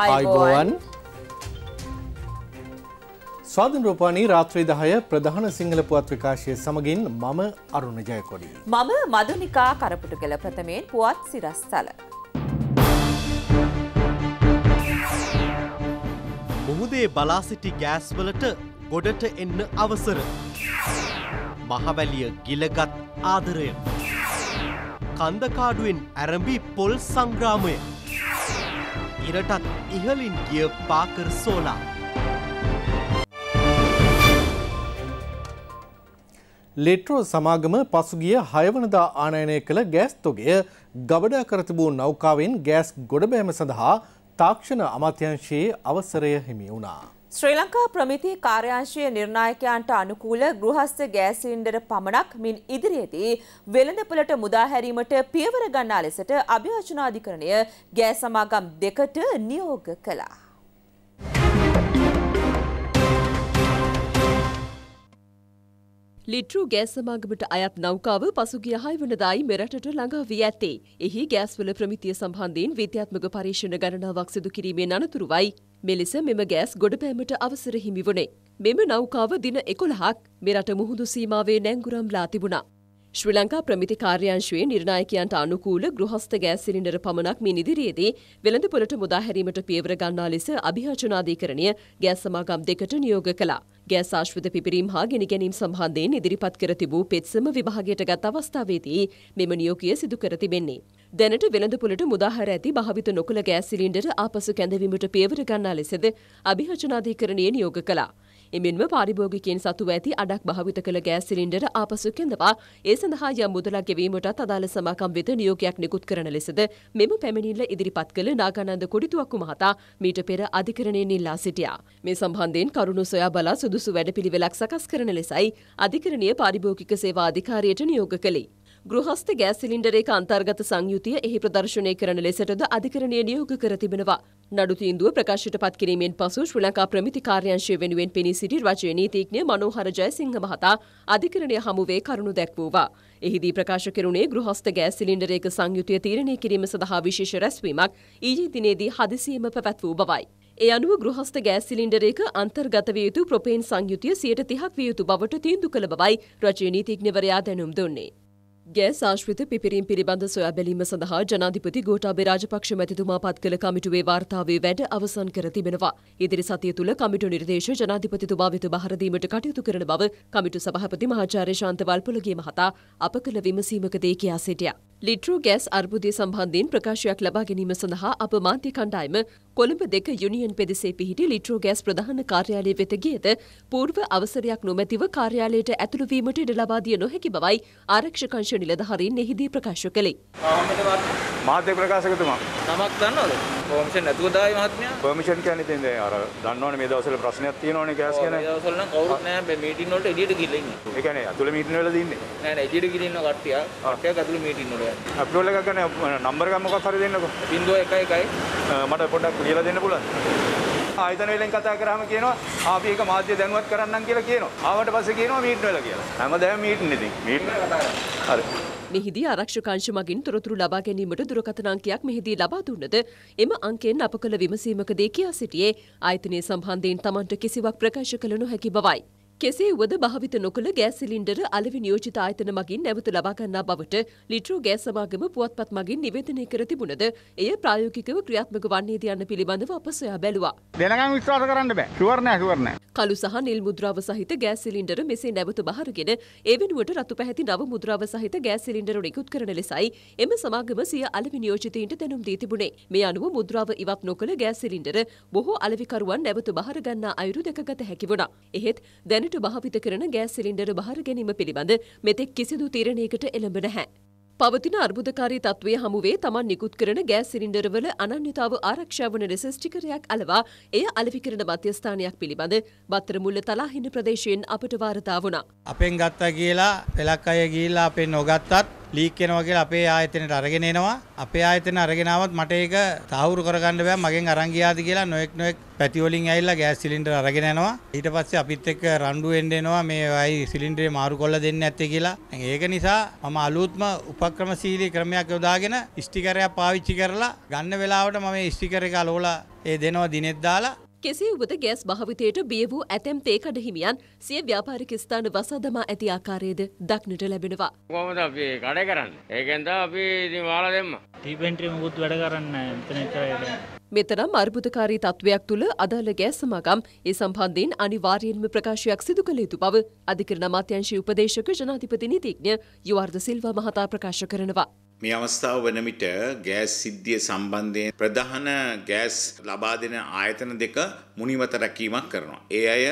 අයිබෝවන් ස්වාධන රූපානී රාත්‍රී දහය ප්‍රධාන සිංහල පුවත් ප්‍රකාශය සමගින් මම අරුණ ජයකොඩි. මම මදුනිකා කරපුටු කළ ප්‍රථමයෙන් පුවත් සිරස්තල. මුහුදේ බලාසිටි ගෑස්වලට ගොඩට එන්න අවසර. මහවැලිය ගිලගත් ආදරය. කන්දකාඩුවෙන් ඇරඹි පොල් සංග්‍රාමය. ඉරටත් ඉහලින් ගිය පාකර් සෝලා. ලෙට්‍රෝ සමාගම පසුගිය හයවනදා ආනයනය කළ ගෑස් තොගේ ගබඩා කරතිබූ නෞකාවෙන් ගෑස් ගොඩබෑම සඳහා තාක්ෂණ අමාත්‍යංශයේ අවසරය හිමි වුණා. ශ්‍රී ලංකා ප්‍රමිති කාර්යාංශයේ නිර්ණායකයන්ට අනුකූල ගෘහස්ථ ගෑස් සිලින්ඩර පමණක් මින් ඉදිරියේදී වෙළඳපළට මුදා හැරීමට පියවර ගන්නා ලෙසට අභියෝජනාධිකරණය ගෑස් සමාගම් දෙකට නියෝග කළා. ලිටරු ගෑස් සමාගමට අයත් නෞකාව පසුගිය හයවනදායි මෙරටට ළඟා වී ඇත්තේ. එහි ගෑස්වල ප්‍රමිතිය සම්බන්ධයෙන් විද්‍යාත්මක පරීක්ෂණ ගණනාවක් සිදු කිරීමේ අනතුරුවයි මෙලෙස මෙම ගෑස් ගොඩපෑමට අවසර හිමි වුණේ. මෙම නෞකාව දින එකොළහක් මෙරට මුහුදු සීමාවේ නැංගුරම්ලා තිබුණා. ශ්‍රී ලංකා ප්‍රමිති කාර්යාංශයේ නිර්ණායකයන්ට අනුකූල ගෘහස්ත ගෑස් සිලින්ඩර පමණක් මේ නිදිරියේදී වෙළඳපොළට මුදාහැරීමට පියවර ගන්නා ලෙස අභියාචනාධිකරණය ගෑස් සමාගම් දෙකට නියෝග කළා. ගෑස් ආශ්‍රිත පිපිරීම් හා ගෙන ගැනීම සම්බන්ධයෙන් ඉදිරිපත් කර තිබූ පෙත්සම විභාගයට ගත් අවස්ථාවේදී මෙම නියෝගය සිදු කර තිබෙන්නේ. දැනට වෙළඳපොළට මුදාහර ඇති භාවිත නොකළ ගෑස් සිලින්ඩර ආපසු කැඳවීමට පියවර ගන්නා ලෙසද අභිහචනාධිකරණය නියෝග කළා. එමෙන්ම පාරිභෝගිකයන් සතුව ඇති අඩක් භාවිත කළ ගෑස් සිලින්ඩර ආපසු කැඳවා ඒ සඳහා යම් මුදලක් ගෙවීමටත් අදාළ සමාකම් වෙත නියෝගයක් නිකුත් කරන ලෙසද මෙම පැමිණිල්ල ඉදිරිපත් කළ නාගානන්ද කොඩිතුවක්කු මහතා මීට පෙර අධිකරණයෙන් ඉල්ලා සිටියා. මේ සම්බන්ධයෙන් කරුණු සොයා බලා සුදුසු වැඩපිළිවෙලක් සකස් කරන ලෙසයි අධිකරණය පාරිභෝගික සේවා අධිකාරියට නියෝග කළේ. ගෘහස්ත ගෑස් සිලින්ඩරේ අන්තර්ගත සංයුතිය එහි ප්‍රදර්ශනය කරන ලෙසටද අධිකරණය නියෝග කර තිබෙනවා. නඩු තීන්දුව ප්‍රකාශයට පත් කිරීමෙන් පසු ශ්‍රී ලංකා ප්‍රමිති කාර්යාංශය වෙනුවෙන් පෙනී සිටි රජයේ නීතිඥ මනෝහර ජයසිංහ මහතා අධිකරණය හමුවේ කරුණු දැක්වුවා. එහිදී ප්‍රකාශ කෙරුණේ ගෘහස්ත ගෑස් සිලින්ඩරයක සංයුතිය තීරණය කිරීම සඳහා විශේෂ රැස්වීමක් ඊයේ දිනේදී හදිසියෙම පැවැත්වූ බවයි. ඒ අනුව ගෘහස්ත ගෑස් සිලින්ඩරයක අන්තර්ගත විය යුතු ප්‍රොපේන් සංයුතිය සියයට තිහක් විය යුතු බවට තීන්දු කළ බවයි රජයේ නීතිඥවරයා දැනුම් දුන්නේ. ගෑස් ආශ්‍රිත පිපිරීම් පිළිබඳ සොයා බැලීම සඳහා ජනාධිපති ගෝඨාභය රාජපක්ෂ මැතිතුමා පත් කළ කමිටුවේ වාර්තාවේ වැඩ අවසන් කර තිබෙනවා. ඉදිරි සතිය තුළ කමිටු නිර්දේශ ජනාධිපතිතුමා වෙත බහර දීමට කටයුතු කරන බව කමිටු සභාපති මහාචාර්ය ශාන්ත වල්පොලගේ මහතා අප කළ විමසීමකදී කියා සිටියා. ලිට්‍රු ගෑස් අර්බුදය සම්බන්ධයෙන් ප්‍රකාශයක් ලබා ගැනීම සඳහා අප මාධ්‍ය කණ්ඩායම කොළඹ දෙක යුනියන් පෙදසේ පිහිටි ලිට්‍රෝ ගෑස් ප්‍රධාන කාර්යාලය වෙත ගියද පූර්ව අවසරයක් නොමැතිව කාර්යාලයට ඇතුළු වීමට ඉඩ ලබා දිය නොහැකි බවයි ආරක්ෂක අංශ නිලධාරීන් එහිදී ප්‍රකාශ කළේ. මාධ්‍ය ප්‍රකාශකතුමා. නමක් දන්නවද? පර්මිෂන් නැතුව දායි මහත්මයා. පර්මිෂන් කියන්නේ ඉතින් දැන් අර දන්නවනේ මේ දවස්වල ප්‍රශ්නයක් තියෙනවනේ ගෑස් ගැන. මේ දවස්වල නම් කවුරුත් නැහැ මේ මීටින් වලට එළියට ගිහින් ඉන්නේ. ඒ කියන්නේ අතුල මීටින් වල දින්නේ. නෑ නෑ එළියට ගිහින් ඉන්න කට්ටිය. කට්ටියක් අතුල මීටින් වල. අප්ලෝඩ් එකක් ගන්න නම්බර් එකක් මොකක් හරි දෙන්නකෝ 0111 මට පොඩ්ඩක් ලියලා දෙන්න පුළුවන් ආයතන වලින් කතා කරාම කියනවා අපි ඒක මාධ්‍ය දැනුවත් කරන්නම් කියලා කියනවා ආවට පස්සේ කියනවා මීට් වෙලා කියලා හැමදාම මීට් ඉතින් මීට් හරි මෙහිදී ආරක්ෂකංශ මගින් තොරතුරු ලබා ගැනීමට දුරකථන අංකයක් මෙහිදී ලබා දුන්නද එම අංකයෙන් අප කළ විමසීමකදී කියා සිටියේ ආයතනයේ සම්බන්ධයෙන් Tamanට කිසිවක් ප්‍රකාශ කළ නොහැකි බවයි කෙසේ වුවද භාවිත නොකළ ගෑස් සිලින්ඩර අලෙවි නියෝජිත ආයතන මගින් නැවත ලබා ගන්නා බවට ලිට්‍රෝ ගෑස් සමාගම පුවත්පත් මගින් නිවේදනය කර තිබුණද එය ප්‍රායෝගිකව ක්‍රියාත්මක වන්නේද යන්න පිළිබඳව අප සොයා බැලුවා. දැනගන් විශ්වාස කරන්න බෑ. ෂුවර් නෑ ෂුවර් නෑ. කළු සහ නිල් මුද්‍රාව සහිත ගෑස් සිලින්ඩර මෙසේ නැවත බහරගෙන ඒ වෙනුවට රතු පැහැති නව මුද්‍රාව සහිත ගෑස් සිලින්ඩර නිකුත් කරන ලෙසයි එම සමාගම සිය අලෙවි නියෝජිතයින්ට දැනුම් දී තිබුණේ. මේ අනුව මුද්‍රාව ඉවත් නොකළ ගෑස් සිලින්ඩර බොහෝ අලෙවිකරුවන් නැවත බහර ගන්නා අයුරු දැකගත හැකි වුණා. එහෙත් දැන දැනට භාවිත කරන ගෑස් සිලින්ඩර භාර ගැනීම පිළිබඳ මෙතෙක් කිසිදු තීරණයකට එළඹ නැහැ. පවතින අර්බුදකාරී තත්ත්වය හමුවේ තමන් නිකුත් කරන ගෑස් සිරින්ඩරවල අනන්‍යතාව ආරක්ෂා වන රෙසිස්ටිකරයක් අලවා එය අලවිකරන මධ්‍යස්ථානයක් පිළිබඳ බත්තරමුල්ල තලාහින ප්‍රදේශයෙන් අපට වාර්තා වුණා. අපෙන් ගත්තා කියලා පෙලක් අය ගිහිල්ලා අපෙන් නොගත්තත් ලීක් වෙනවා කියලා අපේ ආයතනයට අරගෙන එනවා. අපේ ආයතන අරගෙන ආවත් මට ඒක තහවුරු කරගන්න බෑ. මගෙන් අරන් ගියාද කියලා නොඑක් නොඑක් පැති වලින් ඇවිල්ලා ගෑස් සිලින්ඩර් අරගෙන යනවා. ඊට පස්සේ අපිත් එක්ක රණ්ඩු වෙන්න එනවා මේ අය සිලින්ඩරේ මාරු කරලා දෙන්න නැත්තේ කියලා. ඒක නිසා මම අලුත්ම උපක්‍රමශීලී ක්‍රමයක් යොදාගෙන ස්ටිකරයක් පාවිච්චි කරලා ගන්න වෙලාවට මම මේ ස්ටිකර් එක අලවලා ඒ දෙනවා දිනෙත් දාලා කෙසේ වුවද ගෑස් භාවිතයට බිය වූ ඇතැම් තේකඩ හිමියන් සිය ව්‍යාපාරික ස්ථාන වසා දමා ඇති ආකාරයේද දක්නට ලැබෙනවා. කොහොමද අපි කඩ කරන්නේ? ඒකෙන්ද අපි ඉතින් වාලා දෙන්න. ටීපෙන්ට්‍රි මොකුත් වැඩ කරන්නේ නැහැ. මෙතන විතරයි. මෙතරම් අර්බුදකාරී තත්ත්වයක් තුළ අදාළ ගෑස් සමාගම් ඒ සම්බන්ධයෙන් අනිවාර්යෙන්ම ප්‍රකාශයක් සිදු කළ යුතු බව අධිකරණ අමාත්‍යංශයේ උපදේශක ජනාධිපති නීතිඥ යුවර්ධ සිල්වා මහතා ප්‍රකාශ කරනවා. මේ අවස්ථාව වන විට ගෑස් සිද්ධිය සම්බන්ධයෙන් ප්‍රධාන ගෑස් ලබා දෙන ආයතන දෙක මුනිවත රැකීමක් කරනවා. ඒ අය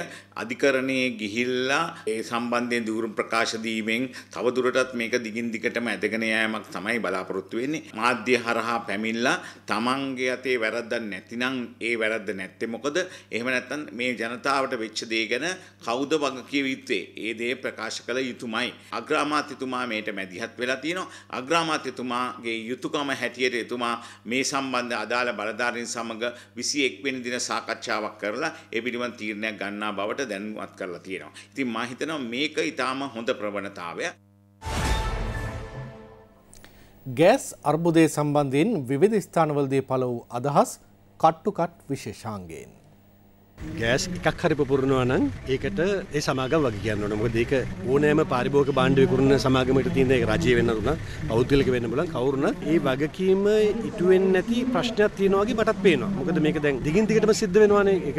අධිකරණයේ ගිහිල්ලා ඒ සම්බන්ධයෙන් දුරු ප්‍රකාශ දීමෙන් තවදුරටත් මේක දිගින් දිගටම ඇදගෙන යෑමක් තමයි බලාපොරොත්තු වෙන්නේ. මාධ්‍ය හරහා පැමිණලා තමන්ගේ අතේ වැරද්දක් නැතිනම් ඒ වැරද්ද නැත්තේ මොකද? එහෙම නැත්නම් මේ ජනතාවට වෙච්ච දේ ගැන කවුද වගකීම් යුත්තේ? ඒ දේ ප්‍රකාශ කළ යුතුමයි. අග්‍රාමාත්‍යතුමා මේට මැදිහත් වෙලා තියෙනවා. අග්‍රාමාත්‍යතුමාගේ යුතුයකම හැටියට එතුමා මේ සම්බන්ධ අදාළ බලධාරීන් සමග 21 වෙනි දින සාකච්ඡාවක් කතාවක් කරලා ඒ පිළිබඳ තීරණයක් ගන්නා බවට දැනුවත් කරලා තියෙනවා. ඉතින් මම හිතනවා මේක ඊටාම හොඳ ප්‍රවණතාවයක්. ගෑස් අර්බුදය සම්බන්ධයෙන් විවිධ ස්ථානවලදී පළ වූ අදහස් කට්ටුකට් විශේෂාංගයෙන් ගෑස් එකක් හරි පුරනවා නම් ඒකට ඒ සමාගම් වගේ කියන්න ඕනේ. මොකද ඒක ඕනෑම පාරිභෝගික භාණ්ඩ විකුණන සමාගමකට තියෙන ඒක රජයේ වෙන්න උනා, පෞද්ගලික වෙන්න බලන් කවුරුන ඒ වගකීම ඉටු වෙන්නේ නැති ප්‍රශ්නයක් තියෙනවා වගේ මටත් පේනවා. මොකද මේක දැන් දිගින් දිගටම සිද්ධ වෙනවානේ. ඒක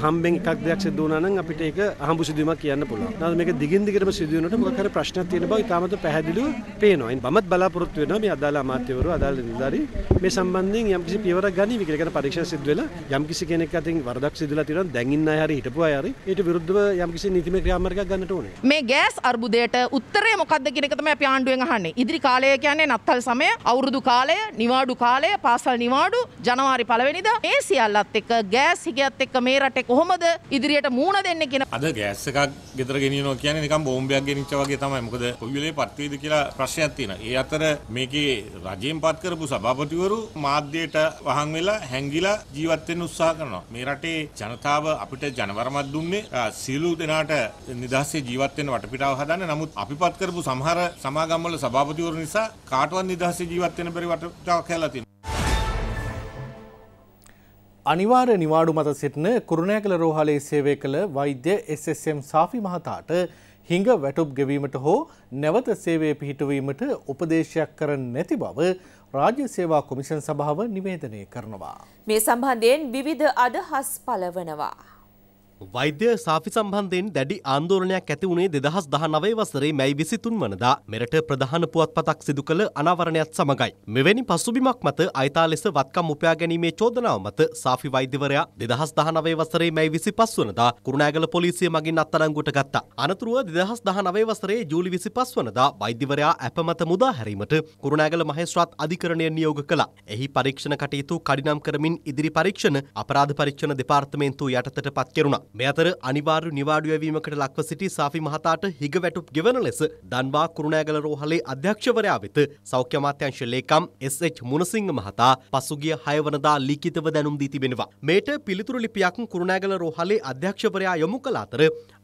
අහම්බෙන් එකක් දෙයක් සිද්ධ වුණා නම් අපිට ඒක අහඹු සිදුවීමක් කියන්න පුළුවන්. නමුත් මේක දිගින් දිගටම සිදු වෙනකොට මොකක් හරි ප්‍රශ්නයක් තියෙන බව ඉතාමත් පැහැදිලිව පේනවා. මමත් බලාපොරොත්තු වෙනවා මේ අදාළ අමාත්‍යවරු අදාළ නිලධාරී මේ සම්බන්ධයෙන් යම්කිසි පියවරක් ගනීවි කියලා. ඒක පරීක්ෂා සිද්ධ වෙලා යම්කිසි කෙනෙක් අතින් වරදක් සිදුලා තියෙන දැඟින්න අය හරි හිටපු අය හරි ඊට විරුද්ධව යම්කිසි නීතිමය ක්‍රියාමාර්ගයක් ගන්නට ඕනේ. මේ ගෑස් අර්බුදයට උත්තරය මොකක්ද කියන එක තමයි අපි ආණ්ඩුවෙන් අහන්නේ. ඉදිරි කාලය කියන්නේ නත්තල් සමය, අවුරුදු කාලය, නිවාඩු කාලය, පාසල් නිවාඩු ජනවාරි පළවෙනිදා මේ සියල්ලත් එක්ක ගෑස් හිගයත් එක්ක මේ රටේ කොහොමද ඉදිරියට මූණ දෙන්නේ කියන අද ගෑස් එකක් ගෙදර ගෙනියනවා කියන්නේ නිකන් බෝම්බයක් ගෙනිච්චා වගේ තමයි. මොකද කොයි වෙලේ පත් වේද කියලා ප්‍රශ්නයක් තියෙනවා. ඒ අතර මේකේ රජයෙන් පත් කරපු සභාපතිවරු මාධ්‍යයට වහන් වෙලා හැංගිලා ජීවත් වෙන්න උත්සාහ කරනවා. මේ රටේ ජනතාව වටපිටාව අපිට ජනවරමත් දුන්නේ සියලු දෙනාට නිදහසේ ජීවත් වෙන්න වටපිටාව හදන්න. නමුත් අපිපත් කරපු සමහර සමාගම්වල සභාපතිවරු නිසා කාටවත් නිදහසේ ජීවත් වෙන්න බැරි වටපිටාවක් හැදලා තියෙනවා. අනිවාර්ය නිවාඩු මත සිටින කුරුණෑගල රෝහලේ සේවය කළ වෛද්‍ය SSM සාෆි මහතාට හිඟ වැටුප් ගෙවීමට හෝ නැවත සේවය පිහිටුවීමට උපදේශයක් කර නැති බව රාජ්‍ය සේවා කොමිෂන් සභාව නිවේදනය කරනවා. මේ සම්බන්ධයෙන් විවිධ අදහස් පළවනවා. වෛද්‍ය සාෆි සම්බන්ධයෙන් දැඩි ආන්දෝලනයක් ඇති වුණේ දෙදහස් දහනවේ වසරේ මැයි විසිතුන් වනදා මෙරට ප්‍රධාන පුවත්පතක් සිදු කළ අනාවරණයත් සමඟයි. මෙවැනි පසුබිමක් මත අයිතා ලෙස වත්කම් උපයා ගැනීමේ චෝදනාව මත සාෆි වෛද්‍යවරයා දෙදහස් දහනවේ වසරේ මැයි විසි පස් වනදා කුරුණෑගල පොලිසිය මගින් අත්තරංගුට ගත්තා. අනතුරුව දෙදහස් දහනවේ වසරේ ජූලි විසි පස් වනදා වෛද්‍යවරයා ඇපමත මුදා හැරීමට කුරුණෑගල මහේස්ත්‍රාත් අධිකරණය නියෝග කළා. එහි පරීක්ෂණ කටයුතු කඩිනම් කරමින් ඉදිරි පරීක්ෂණ අපරාධ පරීක්ෂණ දෙපාර්තමේන්තුව යටතට පත් කෙරුණා. මේ අතර අනිවාර්ය නිවාඩු වැවීමකට ලක්ව සිටි සාෆි මහතාට හිග වැටුප් ගෙවන ලෙස දන්වා කුරුණෑගල රෝහලේ අධ්‍යක්ෂවරයා වෙත සෞඛ්‍ය අමාත්‍යංශ ලේකම් එස්.එච්. මුණසිංහ මහතා පසුගිය 6 වනදා ලිඛිතව දැනුම් දී තිබෙනවා. මේට පිළිතුරු ලිපියක් කුරුණෑගල රෝහලේ අධ්‍යක්ෂවරයා යොමු කළ අතර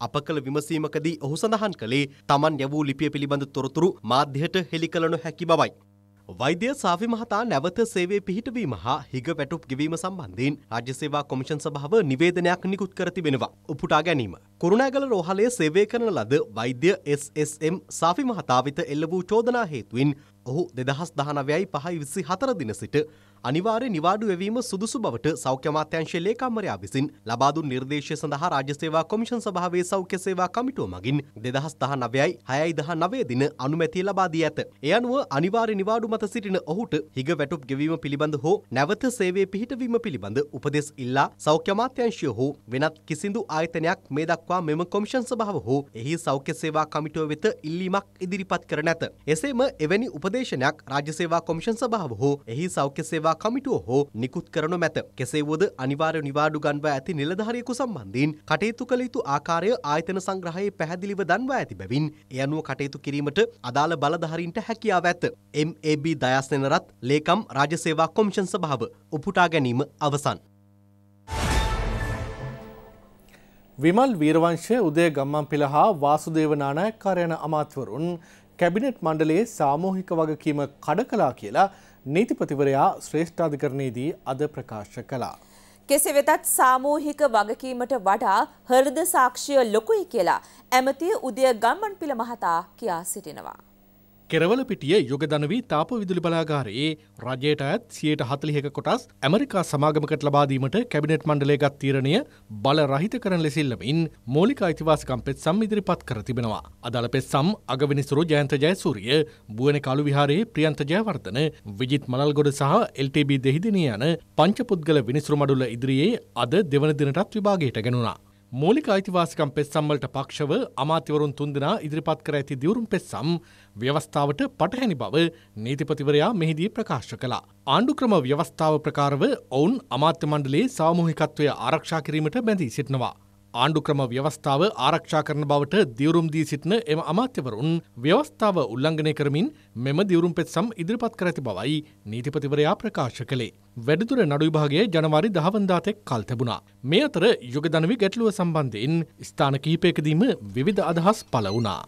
අප කළ විමසීමකදී ඔහු සඳහන් කළේ තමන් යවූ ලිපිය පිළිබඳ තොරතුරු මාධ්‍යයට හෙළි කළ නොහැකි බවයි. වෛද්‍ය සාවි මහතා නැවත සේවය පිහිටවීම හා හිග වැටුප් ගෙවීම සම්බන්ධයෙන් රාජ්‍ය සේවා කොමිෂන් සභාව නිවේදනයක් නිකුත් කර තිබෙනවා. උපුටා ගැනීම. කුරුණෑගල රෝහලේ සේවය කරන ලද වෛද්‍ය SSM සාෆි මහතා වෙත එල්ල වූ චෝදනා හේතුවෙන් ඔහු 2019යි 5 24 දින සිට අනිවාර්ය නිවාඩු වෙවීම සුදුසු බවට සෞඛ්‍ය අමාත්‍යාංශයේ ලේකම්වරයා විසින් ලබා දුන් නිර්දේශය සඳහා රාජ්‍ය සේවා කොමිෂන් සභාවේ සෞඛ්‍ය සේවා කමිටුව මගින් 2019යි 6.19 දින අනුමැතිය ලබා දී ඇත. ඒ අනුව අනිවාර්ය නිවාඩු මත සිටින ඔහුට හිග වැටුප් ගෙවීම පිළිබඳ හෝ නැවත සේවයේ පිහිටවීම පිළිබඳ උපදෙස් ඉල්ලා සෞඛ්‍ය අමාත්‍යාංශය හෝ වෙනත් කිසිදු ආයතනයක් මේ දක්වා මෙම කොමිෂන් සභාව හෝ එහි සෞඛ්‍ය සේවා කමිටුව වෙත ඉල්ලීමක් ඉදිරිපත් කර නැත. එසේම එවැනි උපදේශනයක් රාජ්‍ය සේවා කොමිෂන් සභාව හෝ එහි සෞඛ්‍ය සේවා පවා කමිටුව හෝ නිකුත් කරනු මැත. කෙසේ වුවද අනිවාර්ය නිවාඩු ගන්වා ඇති නිලධාරියෙකු සම්බන්ධයෙන් කටයුතු කළ යුතු ආකාරය ආයතන සංග්‍රහයේ පැහැදිලිව දන්වා ඇති බැවින් ඒ අනුව කටයුතු කිරීමට අදාළ බලධාරීන්ට හැකියාව ඇත. MAB දයාස්නනරත් ලේකම් රාජ්‍ය සේවා කොමිෂන් සභාව උපුටා ගැනීම අවසන්. විමල් වීරවංශය උදේ ගම්මන් පිළ හා වාසුදේව නානායක්කාරයන අමාත්‍යවරුන් කැබිනට් මණ්ඩලයේ සාමූහික වගකීම කඩ කලා කියලා නීතිපතිවරයා ශ්‍රේෂ්ඨාධිකරණයේදී අද ප්‍රකාශ කළා. කෙසේ වෙතත් සාමූහික වගකීමට වඩා හෘද සාක්ෂිය ලොකුයි කියලා ඇමති උදය ගම්මන් පිළ මහතා කියා සිටිනවා. කෙරවල පිටිය යොගදනවී තාප විදුලි බලාගාරයේ රජයට ඇත් සියයට හතලිහෙක කොටස් ඇමරිකා සමාගමකට ලබාදීමට කැබිනට් මණ්ඩලේ ගත් තීරණය බල රහිත කරන ලෙසිල්ලමින් මූලික අයිතිවාසිකම් පෙත්සම් ඉදිරිපත් කර තිබෙනවා. අදාළ පෙත්සම් අගවිනිසුරු ජයන්ත ජයසූරිය, බුවන කලු විහාරයේ ප්‍රියන්ත ජයවර්ධන, විජිත් මනල්ගොඩ සහ LTB දෙහිදිනිය යන පංච පුද්ගල විනිසුරු මඩුල ඉදිරියේ අද දෙවන දිනටත් විභාගයට ගෙනුණා. මූලික අයිතිවාසිකම් පෙත්සම්වලට පක්ෂව අමාත්‍යවරුන් තුන්දෙනා ඉදිරිපත් කර ඇති දිවුරුම් පෙත්සම් ව්‍යවස්ථාවට පටහැනි බව නීතිපතිවරයා මෙහිදී ප්‍රකාශ කළා. ආණ්ඩුක්‍රම ව්‍යවස්ථාව ප්‍රකාරව ඔවුන් අමාත්‍ය මණ්ඩලයේ සාමූහිකත්වය ආරක්ෂා කිරීමට බැඳී සිටිනවා. ආණ්ඩුක්‍රම ව්‍යවස්ථාව ආරක්ෂා කරන බවට දිවුරුම් දී සිටින එම අමාත්‍යවරුන් ව්‍යවස්ථාව උල්ලංඝනය කරමින් මෙම දිවුරුම් පෙත්සම් ඉදිරිපත් කර ඇති බවයි නීතිපතිවරයා ප්‍රකාශ කළේ. වැඩිදුර නඩු විභාගයේ ජනවාරි 10 වනදා තෙක් කල් තිබුණා. මේ අතර යුගදනවි ගැටලුව සම්බන්ධයෙන් ස්ථාන කිහිපයකදීම විවිධ අදහස් පළ වුණා.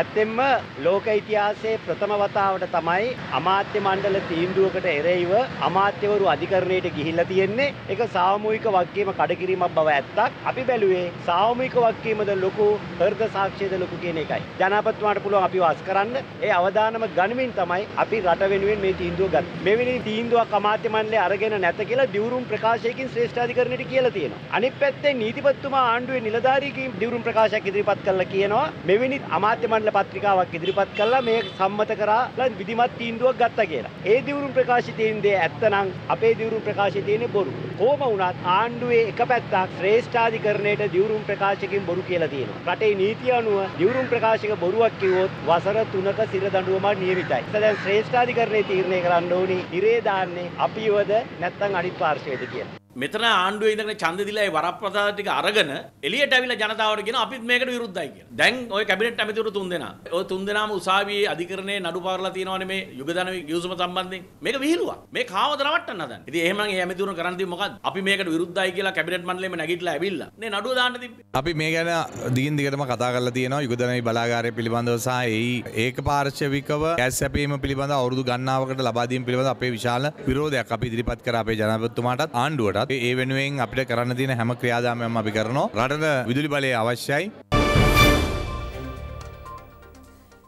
ඇත්තෙන්ම ලෝක ඉතිහාසයේ ප්‍රථම වතාවට තමයි අමාත්‍ය මණ්ඩල තීන්දුවකට එරෙහිව අමාත්‍යවරු අධිකරණයට ගිහිල්ලා තියෙන්නේ. ඒක සාමූහික වගකීම කඩකිරීමක් බව ඇත්තක්. අපි බැලුවේ සාමූහික වගකීමද ලොකු හෘද සාක්ෂියද ලොකු කියන එකයි. ජනාධිපතිතුමාට පුළුවන් අපි වාස් කරන්න. ඒ අවදානම ගනිමින් තමයි අපි රට වෙනුවෙන් මේ තීන්දුව ගත්තේ. මෙවැනි තීන්දුවක් අමාත්‍ය මණ්ඩලය අරගෙන නැත කියලා දිවුරුම් ප්‍රකාශයකින් ශ්‍රේෂ්ඨාධිකරණයට කියලා තියෙනවා. අනිත් පැත්තේ නීතිපතිතුමා ආණ්ඩුවේ නිලධාරීකින් දිවුරුම් ප්‍රකාශයක් ඉදිරිපත් කළා කියනවා. මෙවැනි අමාත්‍ය මණ්ඩල පත්‍රිකාවක් ඉදිරිපත් කළා මේ සම්මත කරලා විධිමත් තීන්දුවක් ගත්තා කියලා. ඒ දිවුරුම් ප්‍රකාශය තියෙන දේ ඇත්තනම් අපේ දිවුරුම් ප්‍රකාශය තියෙන්නේ බොරු. කොහොම වුණත් ආණ්ඩුවේ එක පැත්තක් ශ්‍රේෂ්ඨාධිකරණයට දිවුරුම් ප්‍රකාශකකින් බොරු කියලා තියෙනවා. රටේ නීතිය අනුව දිවුරුම් ප්‍රකාශක බොරුවක් කිව්වොත් වසර 3ක සිර දඬුවමක් ජීවිතයි. දැන් ශ්‍රේෂ්ඨාධිකරණයේ තීරණය කරන්න ඕනි ඉරේ දාන්නේ අපිවද නැත්නම් අනිත් පාර්ශ්වයේද කියලා. මෙතන ආණ්ඩුවේ ඉඳගෙන ඡන්ද දීලා ඒ වරප්‍රසාද ටික අරගෙන එළියට ඇවිල්ලා ජනතාවට කියන අපිත් මේකට විරුද්ධයි කියලා. දැන් ওই කැබිනට් ඇමතිවරු තුන් දෙනා. ওই තුන් දෙනාම උසාවියේ අධිකරණයේ නඩු පාරලා තියෙනවානේ මේ යුගධන ගිවිසුම සම්බන්ධයෙන්. මේක විහිළුවක්. මේ කාවද රවට්ටන්න හදන්නේ. ඉතින් එහෙනම් මේ ඇමතිවරුන් කරන්නේ මොකද්ද? අපි මේකට විරුද්ධයි කියලා කැබිනට් මණ්ඩලෙම නැගිටලා ඇවිල්ලා. නේ නඩුව දාන්න තිබ්බේ. අපි මේ ගැන දිගින් දිගටම කතා කරලා තියෙනවා යුගධනයි බලාගාරය පිළිබඳව සහ එයි ඒකපාර්ශ්විකව ඇස් සැපීම පිළිබඳව අවුරුදු ගණනාවකට ලබා දීම පිළිබඳව අපේ විශාල විරෝධයක් අපි ඉදිරිපත් කරා අපේ ජනාධිපතිතුමාටත් ආණ්ඩුවටත්. කරන්නත් ඒ වෙනුවෙන් අපිට කරන්න තියෙන හැම ක්‍රියාදාමයක්ම අපි කරනවා රටට විදුලි බලය අවශ්‍යයි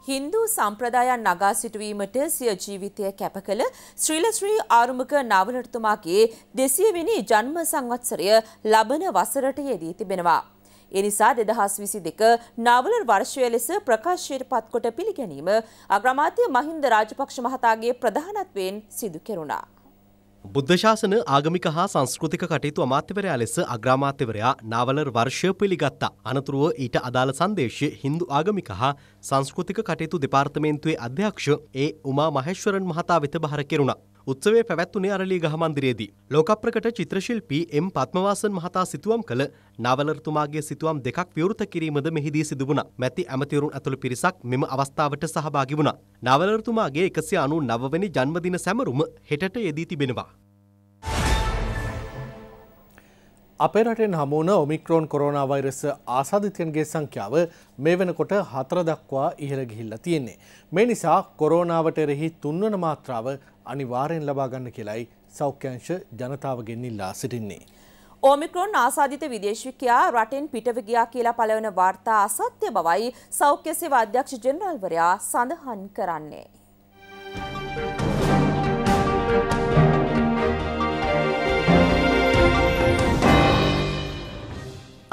හින්දු සම්ප්‍රදායන් නගා සිටුවීමට සිය ජීවිතය කැප කළ ශ්‍රීලශ්‍රී ආරුමක නාවලටතුමාගේ දෙසියවෙනි ජන්ම සංවත්සරය ලබන වසරට යෙදී තිබෙනවා. එනිසා දෙදහස් විසි දෙක නාවලර් වර්ශය ලෙස ප්‍රකාශයට පත්කොට පිළිගැනීම අග්‍රමාතය මහින්ද රාජපක්ෂ මහතාගේ ප්‍රධානත්වයෙන් සිදු කෙරුණා. බුද්ධ ශාසන ආගමික හා සංස්කෘතික කටයුතු අමාත්‍යවරයා ලෙස අග්‍රාමාත්‍යවරයා නාවලර් වර්ෂය පිළිගත්තා. අනතුරුව ඊට අදාළ සංදේශය හින්දු ආගමික හා සංස්කෘතික කටයුතු දෙපාර්තමේන්තුවේ අධ්‍යක්ෂ ඒ උමා මහේශ්වරන් මහතා වෙත බහර කෙරුණා. උත්සවය පැවැත්වුණේ අරලී ගහමන්දිරයේදී. ලෝකප්‍රකට චිත්‍රශිල්පී එම් පත්මවාසන් මහතා සිතුවම් කළ නාවලරතුමාගේ සිතුවම් දෙකක් විවෘත කිරීමද මෙහිදී සිදු වුණා. මැති ඇමතිවරුන් ඇතුළු පිරිසක් මෙම අවස්ථාවට සහභාගි වුණා. නාවලරතුමාගේ 199 වෙනි ජන්මදින සැමරුම හෙටට යෙදී තිබෙනවා. අපේ රටෙන් හමුවන ඔමික්‍රෝන් කොරෝනා වෛරස ආසාධිතයන්ගේ සංඛ්‍යාව මේ වෙනකොට හතර දක්වා ඉහළ ගිහිල්ලා තියෙන්නේ. මේ නිසා කොරෝනාවට එරෙහි තුන්වන මාත්‍රාව අනිවාර්යෙන් ලබා ගන්න කියලයි සෞඛ්‍යංශ ජනතාවගෙන් ඉල්ලා සිටින්නේ. ඕමික්‍රෝන් ආසාධිත විදේශිකයා රටෙන් පිටව ගියා කියලා පළවන වාර්තා අසත්‍ය බවයි සෞඛ්‍ය සේවා අධ්‍යක්ෂ ජෙනරාල්වරයා සඳහන් කරන්නේ.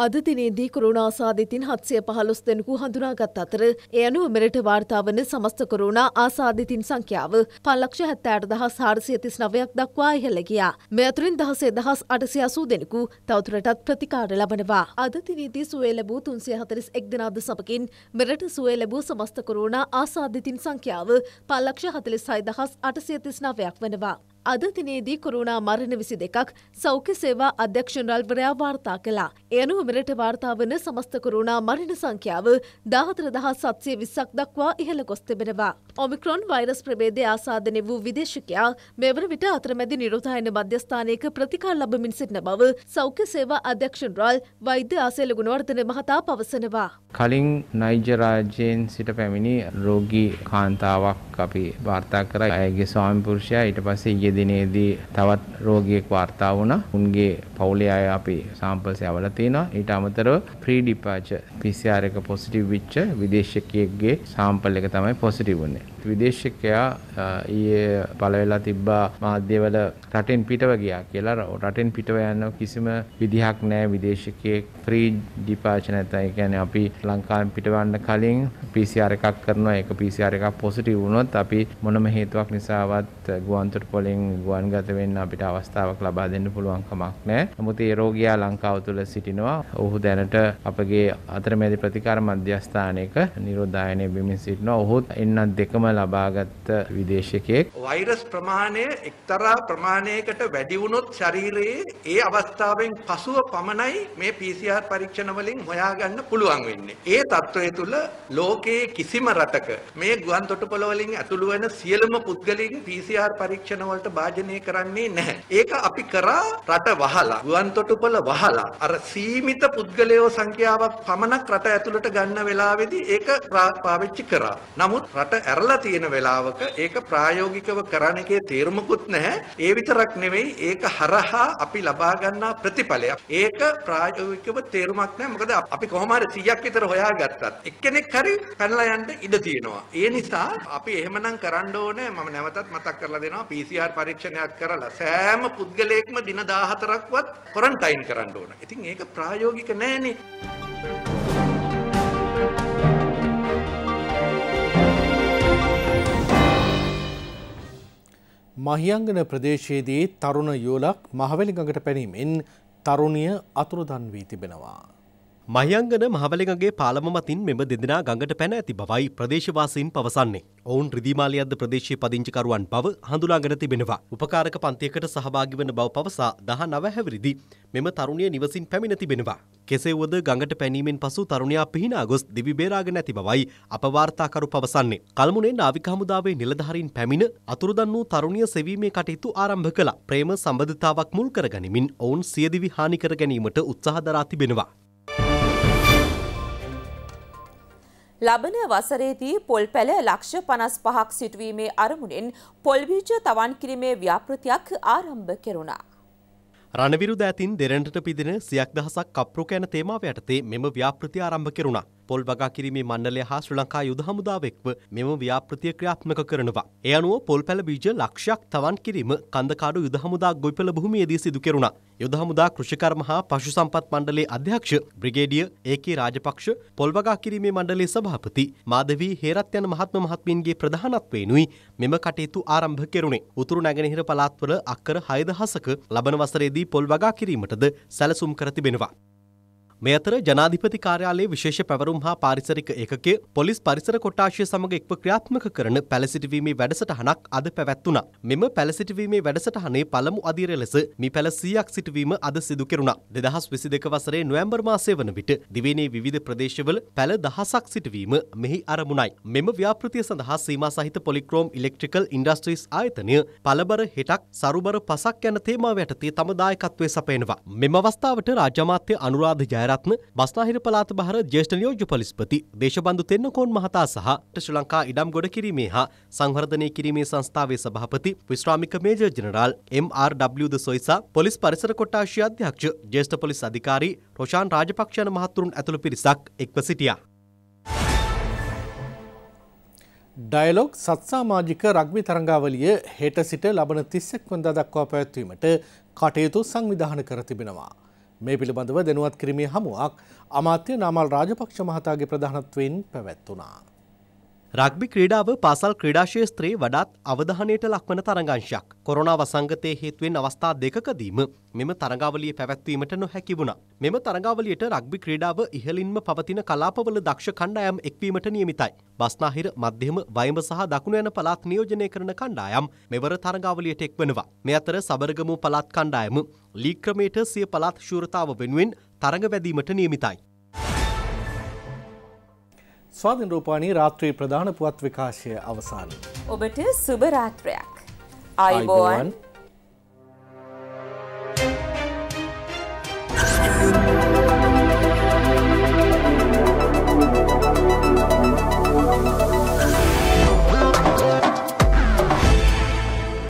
අද දිනේදී කොරුණා ආසාදිතින් 715 දෙනෙකු හඳුනාගත් අතර ඒ අනුව මෙරට වාර්තා වන සමස්ත කොරුණා ආසාදිතින් සංඛ්‍යාව 578439ක් දක්වා ඉහළ ගියා. මේ අතරින් 16880 දෙනෙකු තවදුරටත් ප්‍රතිකාර ලබනවා. අද දිනේදී සුවේ ලැබූ 341 දෙනාද සමගින් මෙරට සුවේ ලැබූ සමස්ත කොරුණා ආසාදිතින් සංඛ්‍යාව 546839ක් වෙනවා. අද දිනේදී කොරුණා මරණ විසි දෙකක් සෞඛ්‍ය සේවා අධ්‍යක්ෂණරල්වරයා වාර්තා කළා. එයනුව මෙරට වාර්තාාවන සමස්ත කොරුණා මරණ සංඛ්‍යාව දාහතර දහ සත්සය විස්සක් දක්වා ඉහළ ගොස් තිබෙනවා. ඔමික්‍රොන් වෛරස් ප්‍රබේදය ආසාධනය වූ විදේශකයා මෙවර විට අතරමැදි නිරෝධායන මධ්‍යස්ථානයක ප්‍රතිකාර ලබමින් සිටින බව සෞඛ්‍ය සේවා අධ්‍යක්ෂණරල් වෛද්‍ය ආසේල ගුණවර්ධන මහතා පවසනවා. කලින් නයිජ රාජ්‍යයෙන් සිට පැමිණි රෝගී කාන්තාවක් අපි වාර්තා කර ඇගේ ස්වාමිපුරුෂයා ඊට පස්සේ යෙද දිනේදී තවත් රෝගියෙක් වාර්තා වුණා. උන්ගේ පවුලේ අය අපි සාම්පල්ස් යවලා තිනවා. ඊට අමතරව pre departure PCR එක පොසිටිව් වෙච්ච විදේශිකයෙක්ගේ සාම්පල් එක තමයි පොසිටිව් වුනේ. විදේශකයා ඊයේ පළවෙලා තිබ්බා මාධ්‍යවල රටෙන් පිටව ගියා කියලා රටෙන් පිටව යන කිසිම විදිහක් නැහැ විදේශිකයෙක් ෆ්‍රී ඩිපාර්චර් නැත්නම් ඒ කියන්නේ අපි ලංකාවෙන් පිටවන්න කලින් PCR එකක් කරනවා ඒක PCR එකක් පොසිටිව් වුණොත් අපි මොනම හේතුවක් නිසාවත් ගුවන්තොට පොලින් ගුවන්ගත වෙන්න අපිට අවස්ථාවක් ලබා දෙන්න පුළුවන් කමක් නැහැ. නමුත් ඒ රෝගියා ලංකාව තුළ සිටිනවා. ඔහු දැනට අපගේ අතරමැදි ප්‍රතිකාර මධ්‍යස්ථානයක නිරෝධායනය බිමින් සිටිනවා. ඔහුත් එන්නත් දෙකම ලබාගත්ත විදේශකයෙක්. වෛරස් ප්‍රමාණය එක්තරා ප්‍රමාණයකට වැඩි වුණොත් ශරීරයේ ඒ අවස්ථාවෙන් පසුව පමණයි මේ PCR පරීක්ෂණ වලින් හොයාගන්න පුළුවන් වෙන්නේ. ඒ తত্ত্বය තුල ලෝකයේ කිසිම රටක මේ ගුවන්තොටුපළ වලින් ඇතුළු වෙන සියලුම පුද්ගලයන් PCR පරීක්ෂණ වලට භාජනය කරන්නේ නැහැ. ඒක අපි කරා රට වහලා ගුවන්තොටුපළ වහලා අර සීමිත පුද්ගලයෝ සංඛ්‍යාවක් පමණක් රට ඇතුළට ගන්න වෙලාවේදී ඒක පාවිච්චි කරා. නමුත් රට ඇරලා තියෙන වෙලාවක ඒක ප්‍රායෝගිකව කරන එකේ තේරුමකුත් නැහැ. ඒ විතරක් නෙවෙයි ඒක හරහා අපි ලබා ගන්නා ප්‍රතිඵලයක්. ඒක ප්‍රායෝගිකව තේරුමක් නැහැ. මොකද අපි කොහොම හරි 100ක් විතර හොයාගත්තත් එක්කෙනෙක් හරි පැනලා යන්න ඉඩ තියෙනවා. ඒ නිසා අපි එහෙමනම් කරන්න ඕනේ මම නැවතත් මතක් කරලා දෙනවා PCR පරීක්ෂණයක් කරලා සෑම පුද්ගලයෙක්ම දින 14ක්වත් කොරන්ටයින් කරන්න ඕන. ඉතින් ඒක ප්‍රායෝගික නෑනේ. මහියංගන ප්‍රදේශයේදී තරුණ යෝලක් මහවැලිගඟට පැනීමෙන් තරුණිය අතුරුදන් වී තිබෙනවා. මහියංගන මහවැලගගේ පාලම මතින් මෙම දෙදෙනා ගඟට පැන ඇති බවයි ප්‍රදේශවාසීන් පවසන්නේ. ඔවුන් රිදිමාලියද්ද ප්‍රදේශයේ පදිංචිකරුවන් බව හඳුනාගෙන තිබෙනවා. උපකාරක පන්තියකට සහභාගි වන බව පවසා 19 හැවිරිදි මෙම තරුණිය නිවසින් පැමිණ තිබෙනවා. කෙසේ වුවද ගඟට පැනීමෙන් පසු තරුණියා පිහිනා ගොස් දිවි බේරාගෙන ඇති බවයි අපවාර්තාකරු පවසන්නේ. කල්මුනේ නාවික හමුදාවේ නිලධාරීන් පැමිණ අතුරුදන් වූ තරුණිය සෙවීමේ කටයුතු ආරම්භ කළා. ප්‍රේම සම්බන්ධතාවක් මුල් කරගනිමින් ඔවුන් සියදිවි හානි කර ගැනීමට උත්සාහ දරා තිබෙනවා. ලබන වසරේදී පොල් පැල ලක්ෂ පනස් පහක් සිටුවීමේ අරමුණෙන් පොල්බීජ තවන් කිරීමේ ව්‍යාපෘතියක් ආරම්භ කෙරුණා. රණවිරුද ඇතින් දෙරටට පිදින සියක් දහසක් කප්රු කෑන තේමාව යටතේ මෙම ව්‍යාපෘති ආරම්භ කෙරුණා. පොල් වගා කිරීමේ මණ්ඩලය හා ශ්‍රී ලංකා යුද හමුදාවෙක්ව මෙම ව්‍යාපෘතිය ක්‍රියාත්මක කරනවා. ඒ අනුව පොල් පැළ බීජ ලක්ෂයක් තවන් කිරීම කන්දකාඩු යුද හමුදා ගොවිපළ භූමියේදී සිදු කෙරුණා. යුද හමුදා කෘෂිකර්ම හා පශු සම්පත් මණ්ඩලයේ අධ්‍යක්ෂ බ්‍රිගේඩිය ඒකේ රාජපක්ෂ පොල් වගා කිරීමේ මණ්ඩලයේ සභාපති මාදවී හේරත් යන මහත්ම මහත්මීන්ගේ ප්‍රධානත්වයෙනුයි මෙම කටයුතු ආරම්භ කෙරුණේ. උතුරු නැගෙනහිර පළාත්වල අක්කර 6000ක ලබන වසරේදී පොල් වගා කිරීමටද සැලසුම් කර තිබෙනවා. මේ අතර ජනාධිපති කාර්යාලයේ විශේෂ පැවරුම් හා පාරිසරික ඒකකයේ පොලිස් පරිසර කොට්ටාශය සමග එක්ව ක්‍රියාත්මක කරන පැලසිටවීමේ වැඩසටහනක් අද පැවැත්වුණා. මෙම පැලසිටවීමේ වැඩසටහනේ පළමු අදියර ලෙස මි පැල 100ක් සිටවීම අද සිදු කෙරුණා. 2022 වසරේ නොවැම්බර් මාසයේ වන විට දිවයිනේ විවිධ ප්‍රදේශවල පැල දහසක් සිටවීම මෙහි අරමුණයි. මෙම ව්‍යාපෘතිය සඳහා සීමා සහිත පොලික්‍රෝම් ඉලෙක්ට්‍රිකල් ඉන්ඩස්ට්‍රීස් ආයතනය පළබර හෙටක් සරුබර පසක් යන තේමාව යටතේ තම දායකත්වයේ සපයනවා. මෙම අවස්ථාවට රාජ්‍ය අමාත්‍ය අනුරාධ ජයරත්න ජයරත්න බස්නාහිර පළාත බහර ජේෂ්ඨ නියෝජ්‍ය පොලිස්පති දේශබන්දු තෙන්නකෝන් මහතා සහ ශ්‍රී ලංකා ඉඩම් ගොඩ කිරීමේ හා සංවර්ධනය කිරීමේ සංස්ථාවේ සභාපති විශ්‍රාමික major general MRW de Soysa police පරිසර කොට්ටාශය අධ්‍යක්ෂ ජේෂ්ඨ පොලිස් අධිකාරී රොෂාන් රාජපක්ෂ යන මහතුරුන් ඇතුළු පිරිසක් එක්ව සිටියා. ඩයලොග් සත්සාමාජික රග්වි තරංගාවලිය හෙට සිට ලබන තිස්සෙක් වඳ දක්වා පැවැත්වීමට කටයුතු සංවිධාන කර තිබෙනවා. මේ පිළිබඳව දෙනුවත් කිරීමේ හමුවක් අමාත්‍ය නාමල් රාජපක්ෂ මහතාගේ ප්‍රධානත්වයෙන් පැවැත්වනා. රග්බි ක්‍රීඩාව පාසල් ක්‍රීඩාශේත්‍රයේ වඩාත් අවධානයට ලක්වන තරඟංශයක්. කොරෝනා වසංගතයේ හේතුවෙන් අවස්ථා දෙකකදීම මෙම තරඟාවලිය පැවැත්වීමට නොහැකි වුණා. මෙම තරඟාවලියට රග්බි ක්‍රීඩාව ඉහළින්ම පවතින කලාපවල දක්ෂ කණ්ඩායම් එක්වීමට නියමිතයි. බස්නාහිර මධ්‍යම වයඹ සහ දකුණු යන පළාත් නියෝජනය කරන කණ්ඩායම් මෙවර තරඟාවලියට එක්වනවා. මේ අතර සබරගමු පළාත් කණ්ඩායම ලීග් ක්‍රමයට සිය පළාත් ශූරතාව වෙනුවෙන් තරඟ වැදීමට නියමිතයි. ස්වාධීන රූපානී රාත්‍රී ප්‍රධාන පුවත් විකාශය අවසන්. ඔබට සුබ රාත්‍රයක්. ආයිබෝවන්.